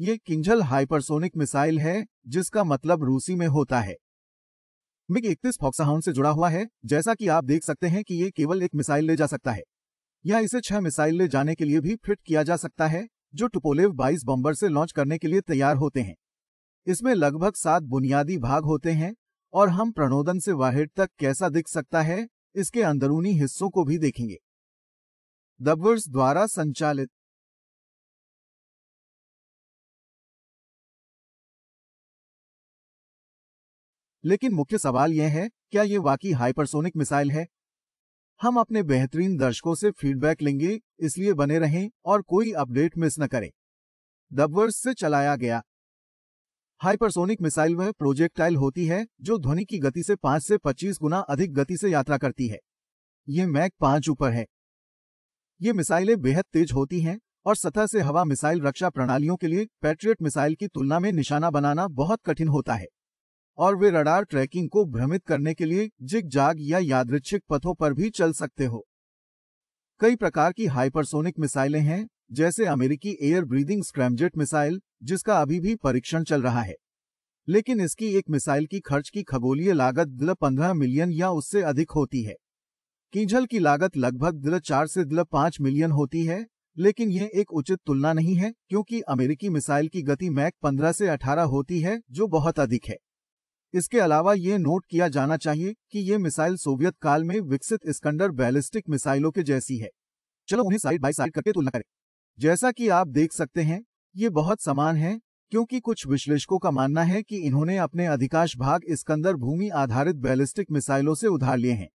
ये Kinjal hypersonic missile है जिसका मतलब रूसी में होता है मिग इकतीस फॉक्साहाउंड से जुड़ा हुआ है जैसा कि आप देख सकते हैं कि ये केवल एक मिसाइल ले जा सकता है या इसे छह मिसाइल ले जाने के लिए भी फिट किया जा सकता है जो टुपोलेव 22 बम्बर से लॉन्च करने के लिए तैयार होते हैं इसमें लगभग सात बुनियादी भाग होते हैं और हम प्रणोदन से वाहिर तक कैसा दिख सकता है इसके अंदरूनी हिस्सों को भी देखेंगे दबवर्स द्वारा संचालित लेकिन मुख्य सवाल यह है क्या ये वाकई हाइपरसोनिक मिसाइल है हम अपने बेहतरीन दर्शकों से फीडबैक लेंगे इसलिए बने रहें और कोई अपडेट मिस न करें दबवर्स से चलाया गया हाइपरसोनिक मिसाइल वह प्रोजेक्टाइल होती है जो ध्वनि की गति से 5 से 25 गुना अधिक गति से यात्रा करती है ये मैक पांच ऊपर है ये मिसाइलें बेहद तेज होती हैं और सतह से हवा मिसाइल रक्षा प्रणालियों के लिए पैट्रियट मिसाइल की तुलना में निशाना बनाना बहुत कठिन होता है और वे रडार ट्रैकिंग को भ्रमित करने के लिए जिग जाग या यादृच्छिक पथों पर भी चल सकते हो कई प्रकार की हाइपरसोनिक मिसाइलें हैं जैसे अमेरिकी एयर ब्रीदिंग स्क्रैमजेट मिसाइल जिसका अभी भी परीक्षण चल रहा है लेकिन इसकी एक मिसाइल की खर्च की खगोलीय लागत दिल पंद्रह मिलियन या उससे अधिक होती है कीझल की लागत लगभग दिल चार से दिल पांच मिलियन होती है लेकिन यह एक उचित तुलना नहीं है क्योंकि अमेरिकी मिसाइल की गति मैक 15 से 18 होती है जो बहुत अधिक है इसके अलावा ये नोट किया जाना चाहिए कि ये मिसाइल सोवियत काल में विकसित स्कंडर बैलिस्टिक मिसाइलों के जैसी है चलो उन्हें साइड बाई साइड करके तुलना करें जैसा कि आप देख सकते हैं ये बहुत समान है क्योंकि कुछ विश्लेषकों का मानना है कि इन्होंने अपने अधिकांश भाग स्कंदर भूमि आधारित बैलिस्टिक मिसाइलों से उधार लिए हैं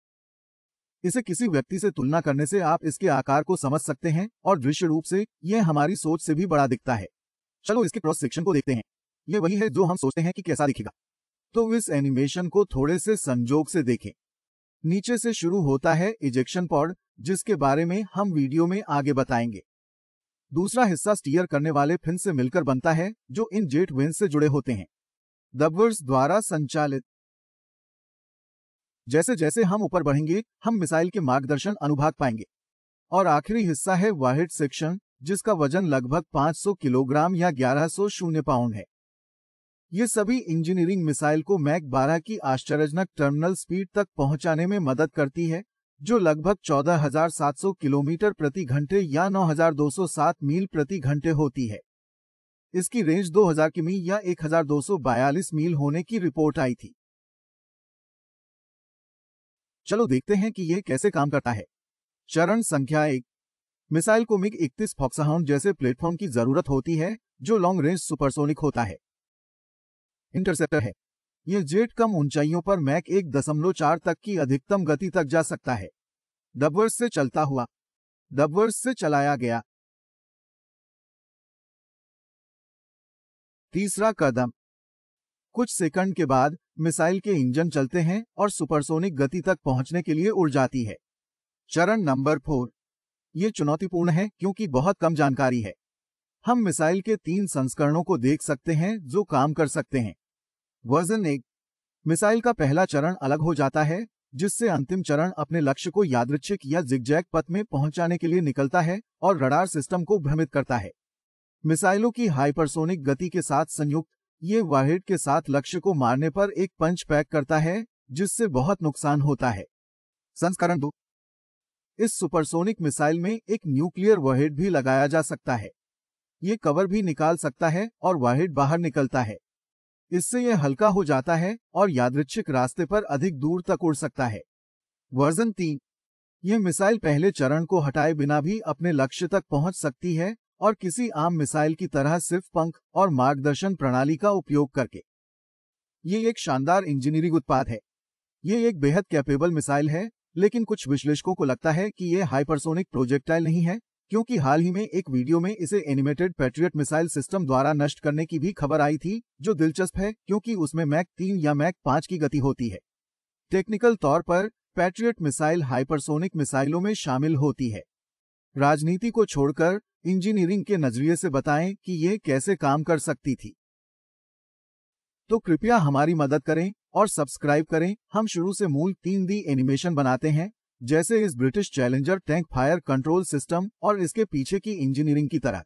इसे किसी व्यक्ति से तुलना करने से आप इसके आकार को समझ सकते हैं और दृश्य रूप से यह हमारी सोच से भी बड़ा दिखता है चलो इसके क्रॉस सेक्शन को देखते हैं ये वही है जो हम सोचते हैं कि कैसा दिखेगा तो इस एनिमेशन को थोड़े से संजोग से देखें नीचे से शुरू होता है इजेक्शन पॉड जिसके बारे में हम वीडियो में आगे बताएंगे दूसरा हिस्सा स्टीयर करने वाले फिन से मिलकर बनता है जो इन जेट विंस से जुड़े होते हैं दबर्स द्वारा संचालित जैसे जैसे हम ऊपर बढ़ेंगे हम मिसाइल के मार्गदर्शन अनुभाग पाएंगे और आखिरी हिस्सा है वाहिड सेक्शन जिसका वजन लगभग 500 किलोग्राम या 1100 शून्य पाउंड है ये सभी इंजीनियरिंग मिसाइल को मैक 12 की आश्चर्यजनक टर्मिनल स्पीड तक पहुंचाने में मदद करती है जो लगभग 14,700 किलोमीटर प्रति घंटे या 9,207 मील प्रति घंटे होती है इसकी रेंज 2000 किमी या 1,242 मील होने की रिपोर्ट आई थी चलो देखते हैं कि यह कैसे काम करता है चरण संख्या एक मिसाइल को मिग इकतीस फॉक्साहाउंड जैसे प्लेटफॉर्म की जरूरत होती है जो लॉन्ग रेंज सुपरसोनिक होता है इंटरसेप्टर है यह जेट कम ऊंचाइयों पर मैक एक दशमलव चार तक की अधिकतम गति तक जा सकता है डबवर्स से चलता हुआ डबवर्स से चलाया गया तीसरा कदम कुछ सेकंड के बाद मिसाइल के इंजन चलते हैं और सुपरसोनिक गति तक पहुंचने के लिए उड़ जाती है चरण नंबर फोर ये चुनौतीपूर्ण है क्योंकि बहुत कम जानकारी है हम मिसाइल के तीन संस्करणों को देख सकते हैं जो काम कर सकते हैं वर्जन एक मिसाइल का पहला चरण अलग हो जाता है जिससे अंतिम चरण अपने लक्ष्य को यादृच्छिक या जिगजैग पथ में पहुंचाने के लिए निकलता है और रडार सिस्टम को भ्रमित करता है मिसाइलों की हाइपरसोनिक गति के साथ संयुक्त ये वाहिड के साथ लक्ष्य को मारने पर एक पंच पैक करता है जिससे बहुत नुकसान होता है संस्करण दो इस सुपरसोनिक मिसाइल में एक न्यूक्लियर वाहिड भी लगाया जा सकता है ये कवर भी निकाल सकता है और वाहिड बाहर निकलता है इससे यह हल्का हो जाता है और यादृच्छिक रास्ते पर अधिक दूर तक उड़ सकता है वर्जन तीन यह मिसाइल पहले चरण को हटाए बिना भी अपने लक्ष्य तक पहुंच सकती है और किसी आम मिसाइल की तरह सिर्फ पंख और मार्गदर्शन प्रणाली का उपयोग करके ये एक शानदार इंजीनियरिंग उत्पाद है ये एक बेहद कैपेबल मिसाइल है लेकिन कुछ विश्लेषकों को लगता है कि ये हाइपरसोनिक प्रोजेक्टाइल नहीं है क्योंकि हाल ही में एक वीडियो में इसे एनिमेटेड पेट्रियट मिसाइल सिस्टम द्वारा नष्ट करने की भी खबर आई थी जो दिलचस्प है क्योंकि उसमें मैक तीन या मैक पांच की गति होती है टेक्निकल तौर पर पैट्रियट मिसाइल हाइपरसोनिक मिसाइलों में शामिल होती है राजनीति को छोड़कर इंजीनियरिंग के नजरिए से बताएं कि यह कैसे काम कर सकती थी तो कृपया हमारी मदद करें और सब्सक्राइब करें हम शुरू से मूल तीन दी एनिमेशन बनाते हैं जैसे इस British Challenger tank fire control system और इसके पीछे की इंजीनियरिंग की तरह